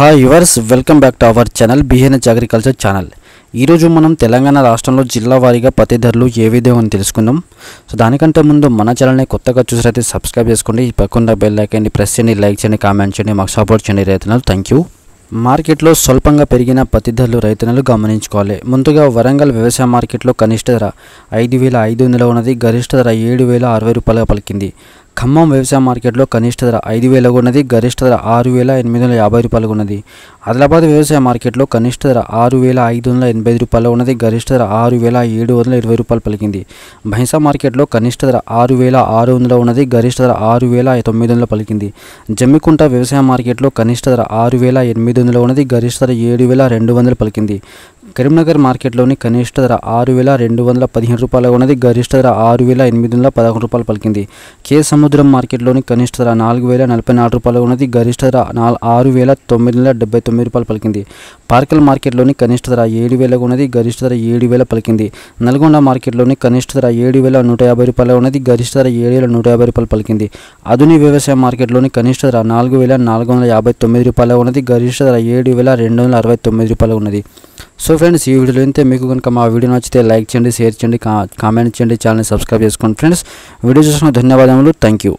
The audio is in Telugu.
hi yours welcome back to our channel బిహెన్హెచ్ అగ్రికల్చర్ ఛానల్ ఈరోజు మనం తెలంగాణ రాష్ట్రంలో జిల్లా వారీగా పత్తి ధరలు ఏ విధంగా తెలుసుకుందాం సో దానికంటే ముందు మన ఛానల్ని కొత్తగా చూసినైతే సబ్స్క్రైబ్ చేసుకోండి పక్కన బెల్ ఐకండి ప్రెస్ చేయండి లైక్ చేయండి కామెంట్ చేయండి మాకు సపోర్ట్ చేయండి రైతున్నారు థ్యాంక్ యూ మార్కెట్లో స్వల్పంగా పెరిగిన పత్తి ధరలు రైతులు గమనించుకోవాలి ముందుగా వరంగల్ వ్యవసాయ మార్కెట్లో కనిష్ట ధర ఐదు వేల ఐదు వందల ఉన్నది గరిష్ట ధర ఏడు వేల అరవై రూపాయలు పలికింది ఖమ్మం వ్యవసాయ మార్కెట్లో కనిష్ట ధర ఐదు వేలకు ఉన్నది గరిష్ట ధర ఆరు వేల ఎనిమిది వందల యాభై రూపాయలకు ఉన్నది ఆదిలాబాద్ వ్యవసాయ మార్కెట్లో కనిష్ట ధర ఆరు వేల ఐదు వందల ఎనభై ఐదు రూపాయలు ఉన్నది గరిష్ట ధర ఆరు వేల ఏడు వందల ఇరవై రూపాయలు పలికింది భైంసా మార్కెట్లో కనిష్ట ధర ఆరు వేల ఆరు వందల ఉన్నది గరిష్ట ధర ఆరు వేల తొమ్మిది వందల పలికింది జమ్మికుంట వ్యవసాయ మార్కెట్లో కనిష్ట ధర ఆరు వేల ఎనిమిది వందల ఉన్నది గరిష్ట ధర ఏడు వేల రెండు వందలు పలికింది కరీంనగర్ మార్కెట్లోని కనిష్ట ధర ఆరు వేల రెండు వందల పదిహేను రూపాయలుగా ఉన్నది గరిష్ట ధర ఆరు వేల ఎనిమిది వందల పదకొండు రూపాయలు పలికింది కే సముద్రం మార్కెట్లోని కనిష్ట ధర నాలుగు వేల నలభై నాలుగు రూపాయలుగా ఉన్నది గరిష్ట ధర ఆరు వేల తొమ్మిది వందల డెబ్బై తొమ్మిది రూపాయలు పలికింది పార్కల్ మార్కెట్లోని కనిష్ట ధర ఏడు వేలకు ఉన్నది గరిష్ట ధర ఏడు వేల పలికింది నల్గొండ మార్కెట్లోని కనిష్ట ధర ఏడు వేల నూట యాభై రూపాయలు ఉన్నది గరిష్ట ధర ఏడు వేల నూట యాభై రూపాయలు పలికింది అదుని వ్యవసాయ మార్కెట్లోని కనిష్ట ధర నాలుగు వేల నాలుగు వందల యాభై తొమ్మిది రూపాయలుగా ఉన్నది గరిష్ట ధర ఏడు వేల రెండు వందల అరవై తొమ్మిది రూపాయలు ఉన్నది సో ఫ్రెండ్స్ ఈ వీడియోలో అయితే మీకు కనుక మా వీడియో నచ్చితే లైక్ చేయండి షేర్ చేయండి కామెంట్ చేయండి ఛానల్ని సబ్స్క్రైబ్ చేసుకోండి ఫ్రెండ్స్ వీడియో చూసిన ధన్యవాదములు థ్యాంక్